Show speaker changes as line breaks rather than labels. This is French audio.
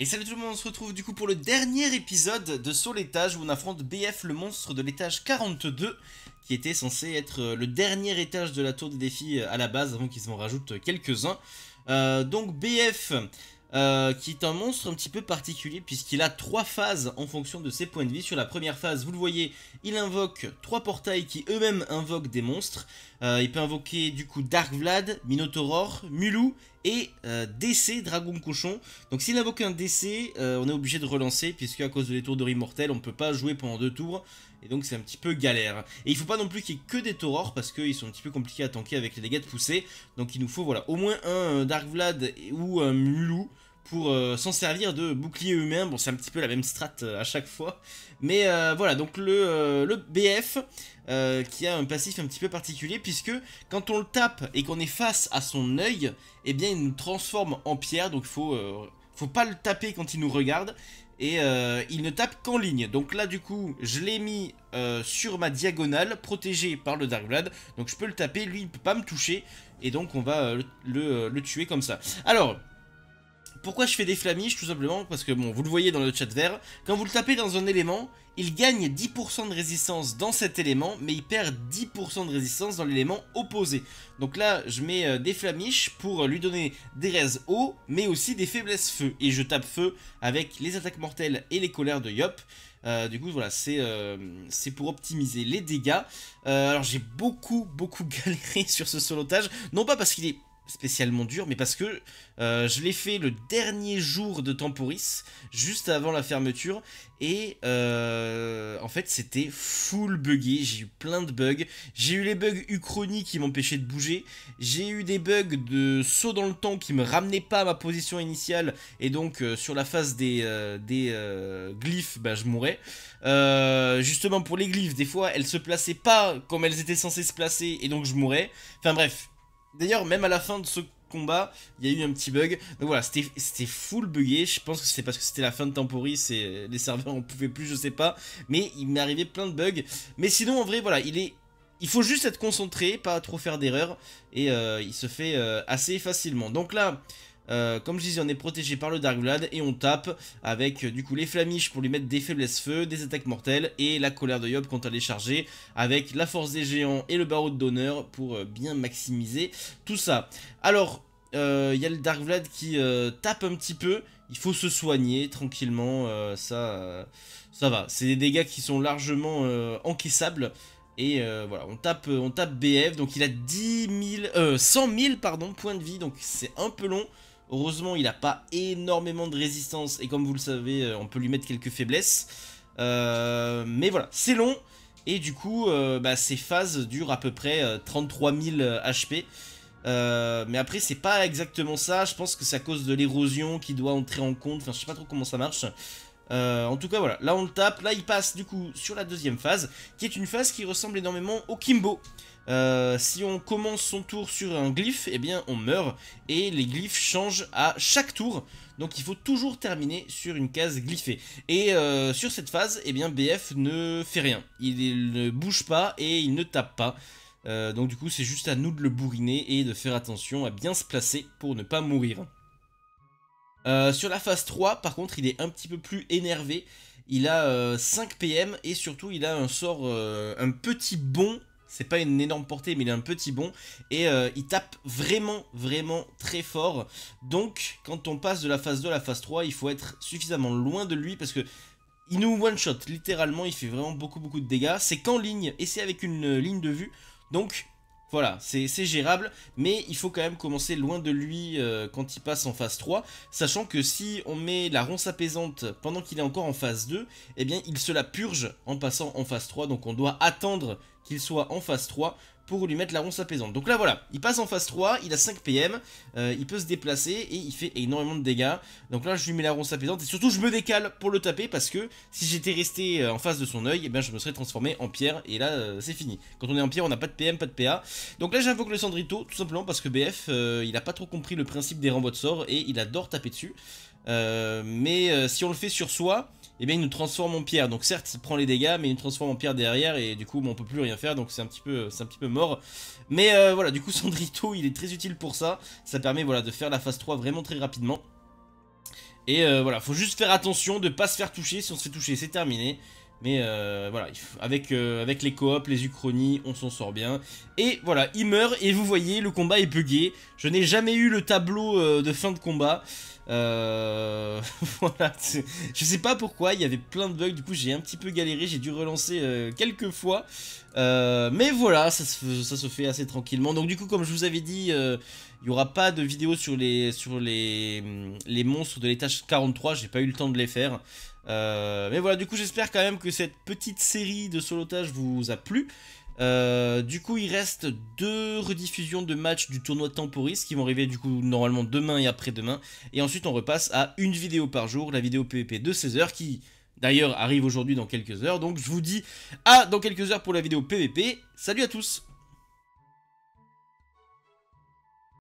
Et salut tout le monde, on se retrouve du coup pour le dernier épisode de Saul étage où on affronte BF le monstre de l'étage 42 qui était censé être euh, le dernier étage de la tour des défis euh, à la base avant qu'ils en rajoutent euh, quelques-uns. donc BF qui est un monstre un petit peu particulier puisqu'il a trois phases en fonction de ses points de vie. Sur la première phase, vous le voyez, il invoque trois portails qui eux-mêmes invoquent des monstres. il peut invoquer du coup Dark Vlad, Minotauror, Mulou et euh, DC Dragon Cochon. Donc s'il invoque un DC, euh, on est obligé de relancer puisque à cause des tours de Immortel, on ne peut pas jouer pendant deux tours. Et donc c'est un petit peu galère. Et il ne faut pas non plus qu'il y ait que des taurors parce qu'ils sont un petit peu compliqués à tanker avec les dégâts de poussée. Donc il nous faut voilà au moins un euh, Dark Vlad ou un Mulou pour euh, s'en servir de bouclier humain. Bon, c'est un petit peu la même strat euh, à chaque fois. Mais euh, voilà, donc le, BF qui a un passif un petit peu particulier puisque quand on le tape et qu'on est face à son œil, eh bien il nous transforme en pierre. Donc il faut, faut pas le taper quand il nous regarde. Et il ne tape qu'en ligne. Donc là du coup je l'ai mis sur ma diagonale Protégé par le Dark Darkblade. Donc je peux le taper, lui il peut pas me toucher. Et donc on va le tuer comme ça. Alors pourquoi je fais des flamiches Tout simplement parce que, bon, vous le voyez dans le chat vert, quand vous le tapez dans un élément, il gagne 10% de résistance dans cet élément, mais il perd 10% de résistance dans l'élément opposé. Donc là, je mets euh, des flamiches pour lui donner des raises haut, mais aussi des faiblesses feu. Et je tape feu avec les attaques mortelles et les colères de Yop. Euh, du coup, voilà, euh, c'est pour optimiser les dégâts. alors, j'ai beaucoup, beaucoup galéré sur ce solotage. Non pas parce qu'il est spécialement dur, mais parce que euh, je l'ai fait le dernier jour de Temporis, juste avant la fermeture, et euh, en fait c'était full buggy j'ai eu plein de bugs, j'ai eu les bugs Uchronie qui m'empêchaient de bouger, j'ai eu des bugs de saut dans le temps qui me ramenaient pas à ma position initiale, et donc euh, sur la phase des, des glyphes, bah, je mourais. justement pour les glyphes, des fois elles se plaçaient pas comme elles étaient censées se placer, et donc je mourais. Enfin bref, D'ailleurs, même à la fin de ce combat, il y a eu un petit bug. Donc voilà, c'était full bugué. Je pense que c'était parce que c'était la fin de Temporis et les serveurs en pouvaient plus, je sais pas. Mais il m'est arrivé plein de bugs. Mais sinon, en vrai, voilà, il est. Il faut juste être concentré, pas trop faire d'erreurs. Et euh, il se fait euh, assez facilement. Donc là, euh, comme je disais, on est protégé par le Dark Vlad et on tape avec euh, du coup les Flamiches pour lui mettre des faiblesses feu, des attaques mortelles et la colère de Yob quand elle est chargée avec la force des géants et le barreau d'honneur pour euh, bien maximiser tout ça. Alors, il y a le Dark Vlad qui tape un petit peu, il faut se soigner tranquillement, ça, ça va. C'est des dégâts qui sont largement encaissables. Et voilà, on tape, on tape BF, donc il a 10 000, 100 000 pardon, points de vie, donc c'est un peu long. Heureusement, il n'a pas énormément de résistance. Et comme vous le savez, euh, on peut lui mettre quelques faiblesses. Euh, mais voilà, c'est long. Et du coup, ces euh, bah, phases durent à peu près 33 000 HP. mais après, c'est pas exactement ça. Je pense que c'est à cause de l'érosion qui doit entrer en compte. Enfin, je sais pas trop comment ça marche. Euh, en tout cas, voilà. Là, on le tape. Là, il passe du coup sur la deuxième phase, qui est une phase qui ressemble énormément au Kimbo. Euh, si on commence son tour sur un glyphe, eh bien, on meurt. Et les glyphes changent à chaque tour. Donc, il faut toujours terminer sur une case glyphée. Et euh, sur cette phase, eh bien, BF ne fait rien. il ne bouge pas et il ne tape pas. donc, du coup, c'est juste à nous de le bourriner et de faire attention à bien se placer pour ne pas mourir. Euh, sur la phase 3, par contre, il est un petit peu plus énervé. Il a 5 euh, PM et surtout, il a un sort, euh, un petit bon, C'est pas une énorme portée, mais il a un petit bon Et il tape vraiment, vraiment très fort. Donc, quand on passe de la phase 2 à la phase 3, il faut être suffisamment loin de lui parce que il nous one-shot, littéralement, il fait vraiment beaucoup beaucoup de dégâts. C'est qu'en ligne, et c'est avec une ligne de vue. Donc voilà, c'est gérable, mais il faut quand même commencer loin de lui euh, quand il passe en phase 3, sachant que si on met la ronce apaisante pendant qu'il est encore en phase 2, eh bien il se la purge en passant en phase 3, donc on doit attendre qu'il soit en phase 3 pour lui mettre la ronce apaisante. Donc là voilà, il passe en phase 3, il a 5 PM, euh, il peut se déplacer et il fait énormément de dégâts. Donc là je lui mets la ronce apaisante et surtout je me décale pour le taper parce que si j'étais resté euh, en face de son œil, eh bien je me serais transformé en pierre et là euh, c'est fini. Quand on est en pierre on n'a pas de PM, pas de PA. Donc là j'invoque le Sandrito tout simplement parce que BF il a pas trop compris le principe des renvois de sort et il adore taper dessus. mais si on le fait sur soi, et eh bien il nous transforme en pierre. Donc certes il prend les dégâts mais il nous transforme en pierre derrière et du coup bon, on peut plus rien faire donc c'est un petit peu c'est un petit peu mort. Mais euh, voilà du coup Sandrito il est très utile pour ça. Ça permet voilà de faire la phase 3 vraiment très rapidement. Et euh, voilà faut juste faire attention de pas se faire toucher si on se fait toucher c'est terminé. Mais euh, voilà, avec, euh, avec les coops, les uchronies, on s'en sort bien. Et voilà, il meurt et vous voyez, le combat est bugué. Je n'ai jamais eu le tableau euh, de fin de combat. voilà, je sais pas pourquoi, il y avait plein de bugs, du coup j'ai un petit peu galéré, j'ai dû relancer quelques fois. mais voilà, ça se, fait assez tranquillement. Donc du coup, comme je vous avais dit, il n'y aura pas de vidéo sur les, sur les, les monstres de l'étage 43, j'ai pas eu le temps de les faire. Euh, mais voilà, du coup, j'espère quand même que cette petite série de solotage vous a plu. Euh, du coup, il reste deux rediffusions de matchs du tournoi Temporis qui vont arriver du coup normalement demain et après-demain. Et ensuite, on repasse à une vidéo par jour, la vidéo PVP e de 16h qui d'ailleurs arrive aujourd'hui dans quelques heures. Donc, je vous dis à dans quelques heures pour la vidéo PVP. E Salut à tous!